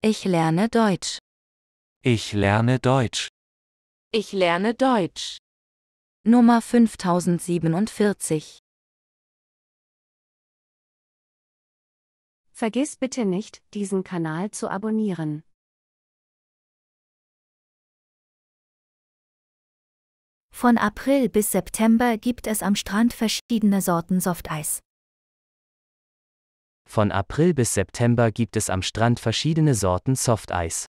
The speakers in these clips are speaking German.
Ich lerne Deutsch. Ich lerne Deutsch. Ich lerne Deutsch. Nummer 5047. Vergiss bitte nicht, diesen Kanal zu abonnieren. Von April bis September gibt es am Strand verschiedene Sorten Softeis. Von April bis September gibt es am Strand verschiedene Sorten Softeis.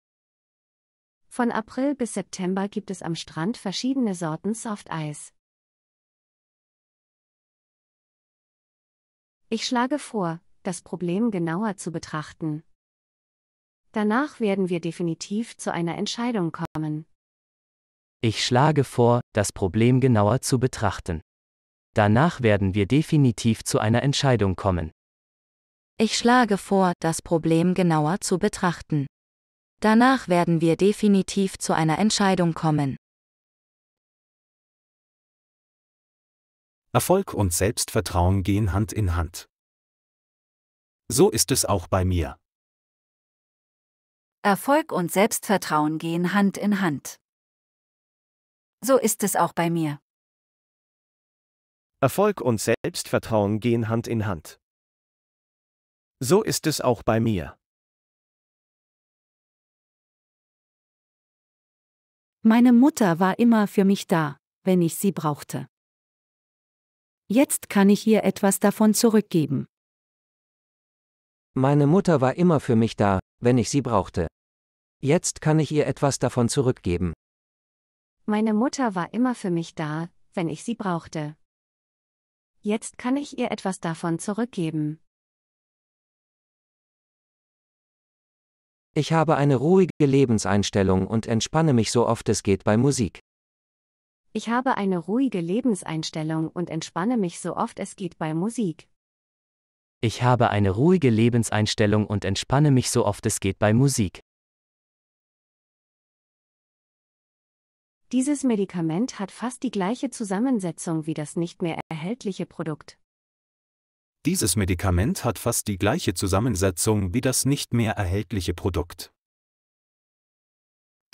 Von April bis September gibt es am Strand verschiedene Sorten Softeis. Ich schlage vor, das Problem genauer zu betrachten. Danach werden wir definitiv zu einer Entscheidung kommen. Ich schlage vor, das Problem genauer zu betrachten. Danach werden wir definitiv zu einer Entscheidung kommen. Ich schlage vor, das Problem genauer zu betrachten. Danach werden wir definitiv zu einer Entscheidung kommen. Erfolg und Selbstvertrauen gehen Hand in Hand. So ist es auch bei mir. Erfolg und Selbstvertrauen gehen Hand in Hand. So ist es auch bei mir. Erfolg und Selbstvertrauen gehen Hand in Hand. So ist es auch bei mir. Meine Mutter war immer für mich da, wenn ich sie brauchte. Jetzt kann ich ihr etwas davon zurückgeben. Meine Mutter war immer für mich da, wenn ich sie brauchte. Jetzt kann ich ihr etwas davon zurückgeben. Meine Mutter war immer für mich da, wenn ich sie brauchte. Jetzt kann ich ihr etwas davon zurückgeben. Ich habe eine ruhige Lebenseinstellung und entspanne mich so oft es geht bei Musik. Ich habe eine ruhige Lebenseinstellung und entspanne mich so oft es geht bei Musik. Ich habe eine ruhige Lebenseinstellung und entspanne mich so oft es geht bei Musik. Dieses Medikament hat fast die gleiche Zusammensetzung wie das nicht mehr erhältliche Produkt. Dieses Medikament hat fast die gleiche Zusammensetzung wie das nicht mehr erhältliche Produkt.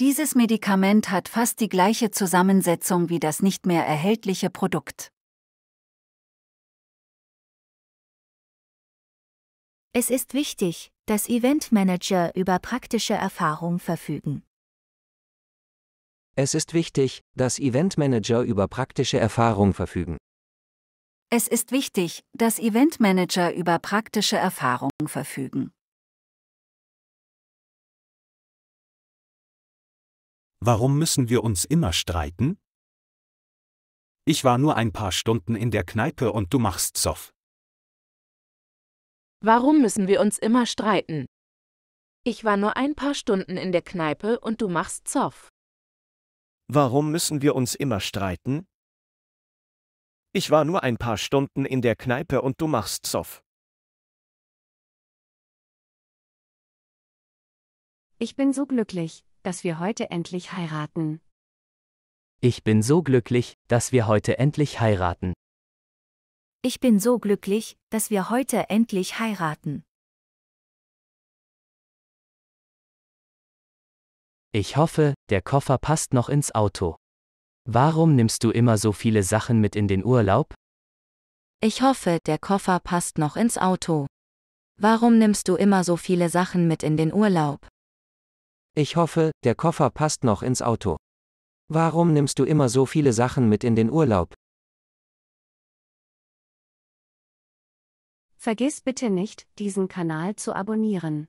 Dieses Medikament hat fast die gleiche Zusammensetzung wie das nicht mehr erhältliche Produkt. Es ist wichtig, dass Eventmanager über praktische Erfahrung verfügen. Es ist wichtig, dass Eventmanager über praktische Erfahrung verfügen. Es ist wichtig, dass Eventmanager über praktische Erfahrungen verfügen. Warum müssen wir uns immer streiten? Ich war nur ein paar Stunden in der Kneipe und du machst Zoff. Warum müssen wir uns immer streiten? Ich war nur ein paar Stunden in der Kneipe und du machst Zoff. Warum müssen wir uns immer streiten? Ich war nur ein paar Stunden in der Kneipe und du machst Zoff. Ich bin so glücklich, dass wir heute endlich heiraten. Ich bin so glücklich, dass wir heute endlich heiraten. Ich bin so glücklich, dass wir heute endlich heiraten. Ich hoffe, der Koffer passt noch ins Auto. Warum nimmst du immer so viele Sachen mit in den Urlaub? Ich hoffe, der Koffer passt noch ins Auto. Warum nimmst du immer so viele Sachen mit in den Urlaub? Ich hoffe, der Koffer passt noch ins Auto. Warum nimmst du immer so viele Sachen mit in den Urlaub? Vergiss bitte nicht, diesen Kanal zu abonnieren.